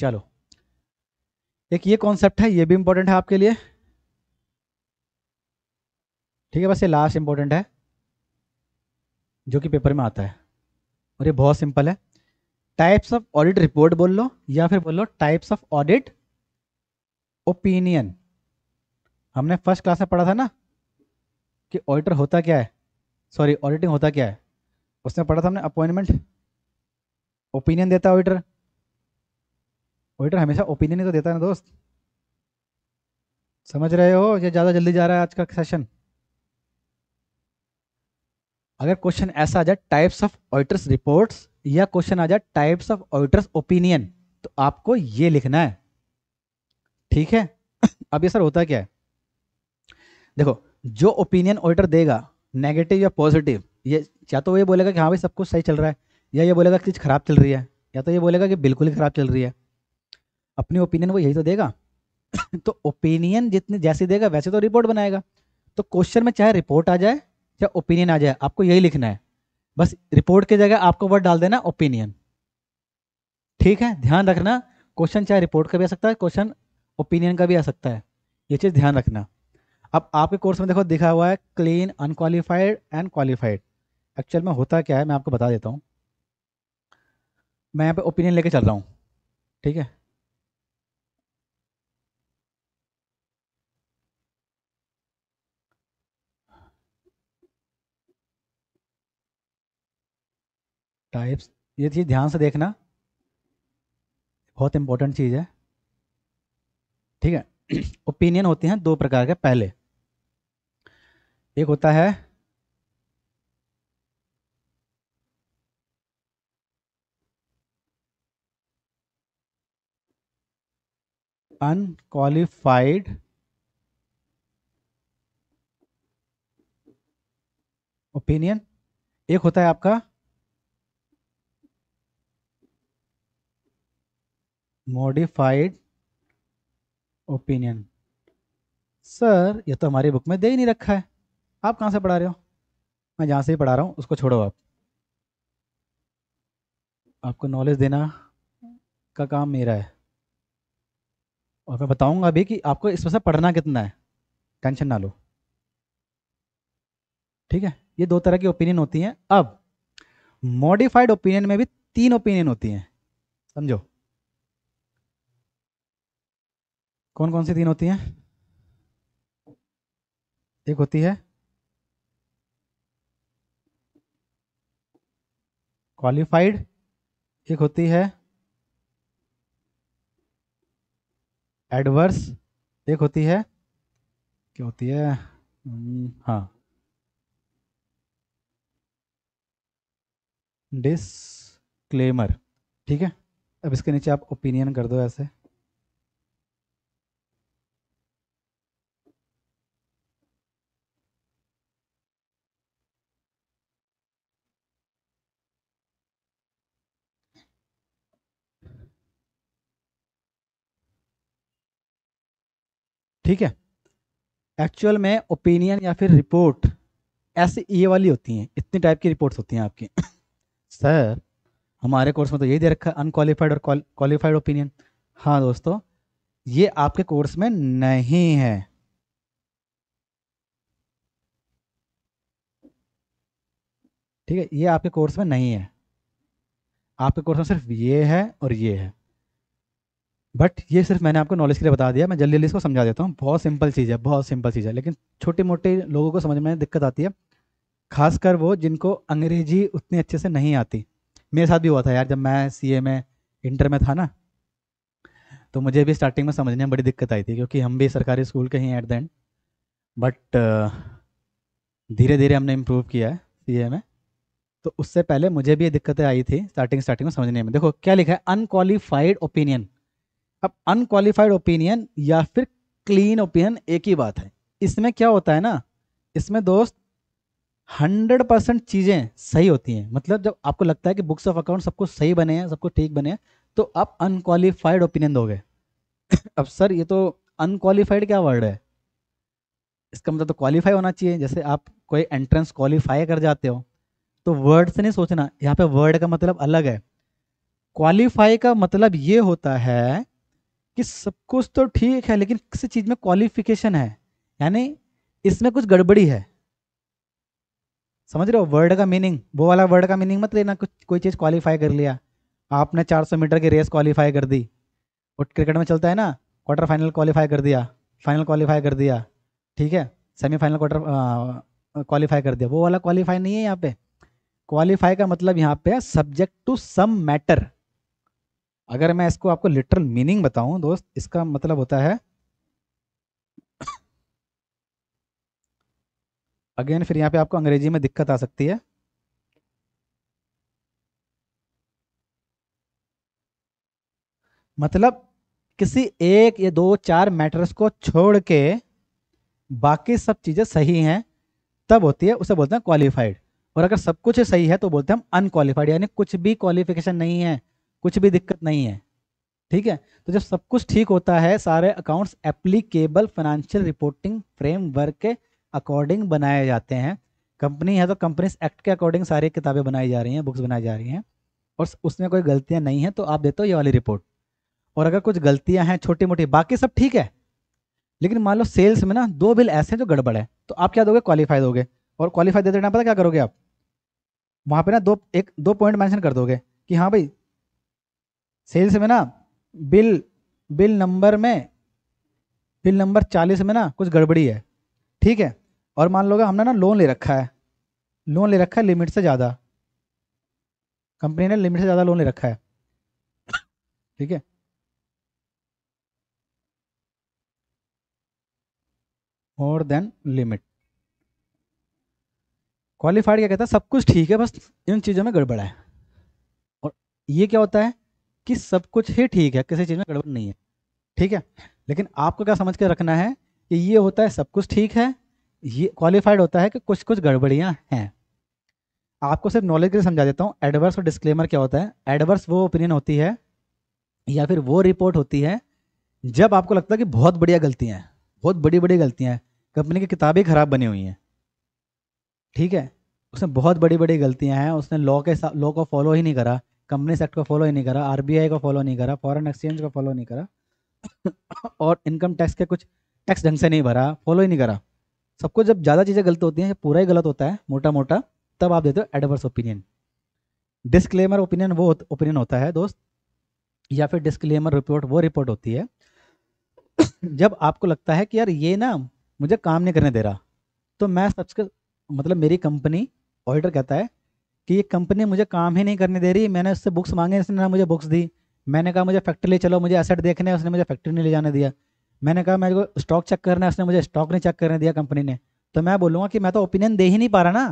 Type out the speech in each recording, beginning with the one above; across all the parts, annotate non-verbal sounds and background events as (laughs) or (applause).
चलो एक ये कॉन्सेप्ट है ये भी इंपॉर्टेंट है आपके लिए ठीक है बस ये लास्ट इंपॉर्टेंट है जो कि पेपर में आता है और ये बहुत सिंपल है टाइप्स ऑफ ऑडिट रिपोर्ट बोल लो या फिर बोल लो टाइप्स ऑफ ऑडिट ओपिनियन हमने फर्स्ट क्लास में पढ़ा था ना कि ऑडिटर होता क्या है सॉरी ऑडिटिंग होता क्या है उसने पढ़ा था हमने अपॉइंटमेंट ओपिनियन देता है ऑडिटर ऑडिटर हमेशा ओपिनियन ही तो देता है ना दोस्त समझ रहे हो या ज़्यादा जल्दी जा रहा है आज का सेशन अगर क्वेश्चन ऐसा आ जाए टाइप्स ऑफ ऑडिटर्स रिपोर्ट्स या क्वेश्चन आ जाए टाइप्स ऑफ ऑडिटर्स ओपिनियन तो आपको ये लिखना है ठीक है (coughs) अब ये सर होता क्या है देखो जो ओपिनियन ऑडिटर देगा नेगेटिव या पॉजिटिव ये या तो ये बोलेगा कि हाँ भाई सब कुछ सही चल रहा है या ये बोलेगा कि चीज़ खराब चल रही है या तो ये बोलेगा कि बिल्कुल ही खराब चल रही है अपनी ओपिनियन वो यही तो देगा (coughs) तो ओपिनियन जितने जैसे देगा वैसे तो रिपोर्ट बनाएगा तो क्वेश्चन में चाहे रिपोर्ट आ जाए चाहे ओपिनियन आ जाए आपको यही लिखना है बस रिपोर्ट की जगह आपको वर्ड डाल देना ओपिनियन ठीक है ध्यान रखना क्वेश्चन चाहे रिपोर्ट का भी आ सकता है क्वेश्चन ओपिनियन का भी आ सकता है ये चीज़ ध्यान रखना अब आपके कोर्स में देखो दिखा हुआ है clean unqualified and qualified actual में होता क्या है मैं आपको बता देता हूँ मैं यहाँ पे ओपिनियन लेके चल रहा हूँ ठीक है टाइप्स ये चीज़ ध्यान से देखना बहुत इंपॉर्टेंट चीज़ है ठीक है ओपिनियन (clears throat) होते हैं दो प्रकार के पहले एक होता है अनकालीफाइड ओपिनियन एक होता है आपका मॉडिफाइड ओपिनियन सर ये तो हमारी बुक में दे ही नहीं रखा है आप कहाँ से पढ़ा रहे हो मैं जहाँ से ही पढ़ा रहा हूँ उसको छोड़ो आप आपको नॉलेज देना का काम मेरा है और मैं बताऊंगा अभी कि आपको इसमें से पढ़ना कितना है टेंशन ना लो ठीक है ये दो तरह की ओपिनियन होती हैं अब मॉडिफाइड ओपिनियन में भी तीन ओपिनियन होती हैं समझो कौन कौन सी तीन होती हैं एक होती है क्वालिफाइड एक होती है एडवर्स एक होती है क्या होती है हम्म, हाँ डिस्क्लेमर ठीक है अब इसके नीचे आप ओपिनियन कर दो ऐसे ठीक है एक्चुअल में ओपिनियन या फिर रिपोर्ट ऐसे ये वाली होती हैं इतनी टाइप की रिपोर्ट्स होती हैं आपकी सर (coughs) हमारे कोर्स में तो यही दे रखा है अनक्वालिफाइड और क्वालिफाइड ओपिनियन हाँ दोस्तों ये आपके कोर्स में नहीं है ठीक है ये आपके कोर्स में नहीं है आपके कोर्स में सिर्फ ये है और ये है बट ये सिर्फ मैंने आपको नॉलेज के लिए बता दिया मैं जल्दी जल्दी इसको समझा देता हूँ बहुत सिंपल चीज़ है बहुत सिंपल चीज़ है लेकिन छोटे मोटे लोगों को समझ में दिक्कत आती है खासकर वो जिनको अंग्रेजी उतनी अच्छे से नहीं आती मेरे साथ भी हुआ था यार जब मैं सी में इंटर में था ना तो मुझे भी स्टार्टिंग में समझने में बड़ी दिक्कत आई थी क्योंकि हम भी सरकारी स्कूल के ही एट द एंड बट धीरे धीरे हमने इम्प्रूव किया है सी में तो उससे पहले मुझे भी ये दिक्कतें आई थी स्टार्टिंग स्टार्टिंग में समझने में देखो क्या लिखा है अनकालीफाइड ओपिनियन अब अनक्वालिफाइड ओपिनियन या फिर क्लीन ओपिनियन एक ही बात है इसमें क्या होता है ना इसमें दोस्त हंड्रेड परसेंट चीज़ें सही होती हैं मतलब जब आपको लगता है कि बुक्स ऑफ अकाउंट सबको सही बने हैं सबको ठीक बने हैं तो आप अनक्वालिफाइड ओपिनियन दोगे (coughs) अब सर ये तो अनक्वालिफाइड क्या वर्ड है इसका मतलब तो क्वालिफाई होना चाहिए जैसे आप कोई एंट्रेंस क्वालिफाई कर जाते हो तो वर्ड से नहीं सोचना यहाँ पे वर्ड का मतलब अलग है क्वालिफाई का मतलब ये होता है कि सब कुछ तो ठीक है लेकिन किसी चीज़ में क्वालिफिकेशन है यानी इसमें कुछ गड़बड़ी है समझ रहे हो वर्ड का मीनिंग वो वाला वर्ड का मीनिंग मत लेना कुछ कोई चीज़ क्वालिफाई कर लिया आपने 400 मीटर की रेस क्वालिफाई कर दी वो क्रिकेट में चलता है ना क्वार्टर फाइनल क्वालिफाई कर दिया फाइनल क्वालिफाई कर दिया ठीक है सेमीफाइनल क्वार्टर क्वालिफाई कर दिया वो वाला क्वालिफाई नहीं है यहाँ पे क्वालिफाई का मतलब यहाँ पे सब्जेक्ट टू सम मैटर अगर मैं इसको आपको लिटरल मीनिंग बताऊं दोस्त इसका मतलब होता है अगेन फिर यहां पे आपको अंग्रेजी में दिक्कत आ सकती है मतलब किसी एक या दो चार मैटर्स को छोड़ के बाकी सब चीज़ें सही हैं तब होती है उसे बोलते हैं क्वालिफाइड और अगर सब कुछ सही है तो बोलते हैं हम अनक्वालिफाइड यानी कुछ भी क्वालिफिकेशन नहीं है कुछ भी दिक्कत नहीं है ठीक है तो जब सब कुछ ठीक होता है सारे accounts applicable financial reporting framework के अकॉर्डिंग बनाए जाते हैं कंपनी है तो कंपनीज एक्ट के अकॉर्डिंग सारी किताबें बनाई जा रही हैं बुक्स बनाई जा रही हैं और उसमें कोई गलतियां नहीं हैं तो आप देते हो ये वाली रिपोर्ट और अगर कुछ गलतियां हैं छोटी मोटी बाकी सब ठीक है लेकिन मान लो सेल्स में ना दो बिल ऐसे हैं जो गड़बड़ है तो आप क्या दोगे क्वालिफाई दोगे और क्वालिफाई देते टाइम पता क्या करोगे आप वहाँ पे ना दो एक दो पॉइंट मैंशन कर दोगे कि हाँ भाई सेल्स में ना बिल बिल नंबर में बिल नंबर चालीस में ना कुछ गड़बड़ी है ठीक है और मान लो हमने ना लोन ले रखा है लोन ले रखा है लिमिट से ज़्यादा कंपनी ने लिमिट से ज़्यादा लोन ले रखा है ठीक है मोर देन लिमिट क्वालिफाइड क्या कहता है सब कुछ ठीक है बस इन चीज़ों में गड़बड़ा है और ये क्या होता है कि सब कुछ ही ठीक है किसी चीज़ में गड़बड़ नहीं है ठीक है लेकिन आपको क्या समझ के रखना है कि ये होता है सब कुछ ठीक है ये क्वालिफाइड होता है कि कुछ कुछ गड़बड़ियाँ हैं आपको सिर्फ नॉलेज के लिए समझा देता हूँ एडवर्स और डिस्क्लेमर क्या होता है एडवर्स वो ओपिनियन होती है या फिर वो रिपोर्ट होती है जब आपको लगता है कि बहुत बढ़िया गलतियाँ हैं बहुत बड़ी बड़ी गलतियाँ हैं कंपनी की किताबें खराब बनी हुई हैं ठीक है उसने बहुत बड़ी बड़ी गलतियाँ हैं उसने लॉ के लॉ को फॉलो ही नहीं करा कंपनी सेक्ट को फॉलो ही नहीं करा आरबीआई को फॉलो नहीं करा फॉरेन एक्सचेंज को फॉलो नहीं करा और इनकम टैक्स के कुछ टैक्स ढंग से नहीं भरा फॉलो ही नहीं करा सबको जब ज़्यादा चीज़ें गलत होती हैं पूरा ही गलत होता है मोटा मोटा तब आप देते हो एडवर्स ओपिनियन डिस्क्लेमर ओपिनियन वो ओपिनियन होता है दोस्त या फिर डिस्क्लेमर रिपोर्ट वो रिपोर्ट होती है जब आपको लगता है कि यार ये ना मुझे काम नहीं करने दे रहा तो मैं सबसे मतलब मेरी कंपनी ऑडिटर कहता है कि ये कंपनी मुझे काम ही नहीं करने दे रही मैंने उससे बुक्स मांगे इसने ना मुझे बुक्स दी मैंने कहा मुझे फैक्ट्री ले चलो मुझे एसेट देखने उसने मुझे फैक्ट्री नहीं ले जाने दिया मैंने कहा मेरे को स्टॉक चेक करना है उसने मुझे स्टॉक नहीं चेक करने दिया कंपनी ने तो मैं बोलूँगा कि मैं तो ओपिनियन दे ही नहीं पा रहा ना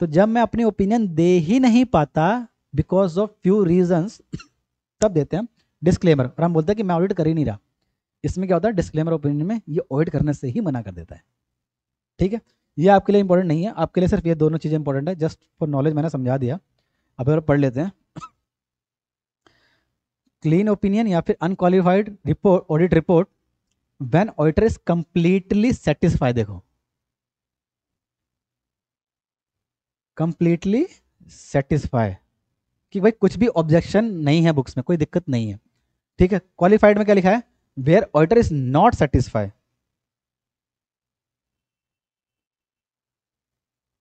तो जब मैं अपनी ओपिनियन दे ही नहीं पाता बिकॉज ऑफ फ्यू रीजन्स तब देते हैं डिस्क्लेमर और हम बोलते हैं कि मैं ऑडिट कर ही नहीं रहा इसमें क्या होता है डिस्क्लेमर ओपिनियन में ये ऑडिट करने से ही मना कर देता है ठीक है ये आपके लिए इंपॉर्टेंट नहीं है आपके लिए सिर्फ ये दोनों चीज़ें इंपॉर्टेंट है जस्ट फॉर नॉलेज मैंने समझा दिया अब अगर पढ़ लेते हैं क्लीन ओपिनियन या फिर unqualified report audit report when auditor is completely satisfy देखो कंप्लीटली सेटिस्फाई कि भाई कुछ भी ऑब्जेक्शन नहीं है बुक्स में कोई दिक्कत नहीं है ठीक है क्वालिफाइड में क्या लिखा है where auditor is not satisfy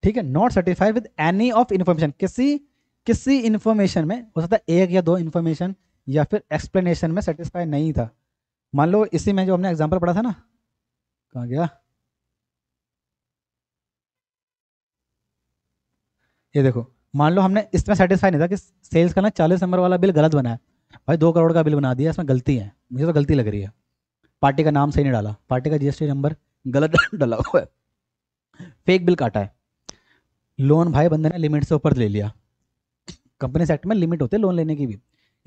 ठीक है not satisfied with any of information किसी किसी इन्फॉर्मेशन में हो सकता है एक या दो इन्फॉर्मेशन या फिर एक्सप्लेनेशन में सेटिस्फाई नहीं था मान लो इसी में जो हमने एग्जाम्पल पढ़ा था ना कहाँ गया ये देखो मान लो हमने इसमें सेटिस्फाई नहीं था कि सेल्स का ना चालीस नंबर वाला बिल गलत बनाया भाई दो करोड़ का बिल बना दिया इसमें गलती है मुझे तो गलती लग रही है पार्टी का नाम सही नहीं डाला पार्टी का जीएसटी नंबर गलत (laughs) डाला हुआ है फेक बिल काटा है लोन भाई बंदे ने लिमिट से ऊपर ले लिया कंपनी सेक्ट में लिमिट होते लोन लेने की भी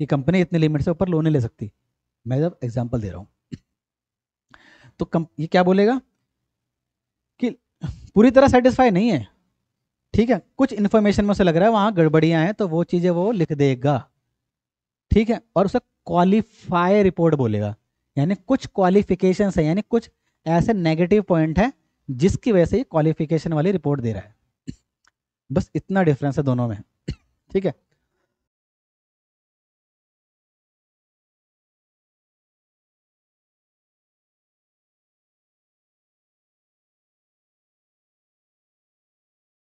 ये कंपनी इतने लिमिट से ऊपर लोन नहीं ले सकती मैं जब एग्जाम्पल दे रहा हूँ तो कम ये क्या बोलेगा कि पूरी तरह सेटिस्फाई नहीं है ठीक है कुछ इन्फॉर्मेशन में उसे लग रहा है वहाँ गड़बड़ियाँ हैं तो वो चीज़ें वो लिख देगा ठीक है और उसे क्वालिफाई रिपोर्ट बोलेगा यानी कुछ क्वालिफिकेशन है यानी कुछ ऐसे नेगेटिव पॉइंट है जिसकी वजह से ये क्वालिफिकेशन वाली रिपोर्ट दे रहा है बस इतना डिफरेंस है दोनों में ठीक है